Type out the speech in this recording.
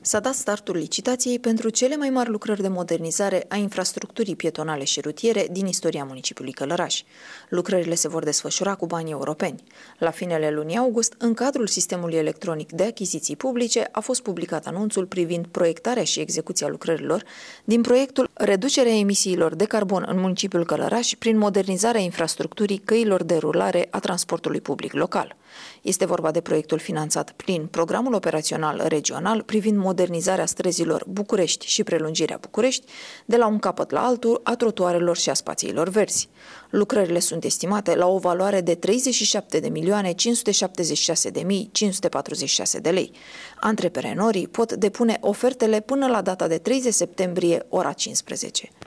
S-a dat startul licitației pentru cele mai mari lucrări de modernizare a infrastructurii pietonale și rutiere din istoria municipiului Călăraș. Lucrările se vor desfășura cu banii europeni. La finele lunii august, în cadrul sistemului electronic de achiziții publice, a fost publicat anunțul privind proiectarea și execuția lucrărilor din proiectul Reducerea emisiilor de carbon în municipiul Călăraș prin modernizarea infrastructurii căilor de rulare a transportului public local. Este vorba de proiectul finanțat prin Programul Operațional Regional privind modernizarea modernizarea străzilor București și prelungirea București de la un capăt la altul a trotuarelor și a spațiilor verzi. Lucrările sunt estimate la o valoare de 37.576.546 de de lei. Antreprenorii pot depune ofertele până la data de 30 septembrie, ora 15.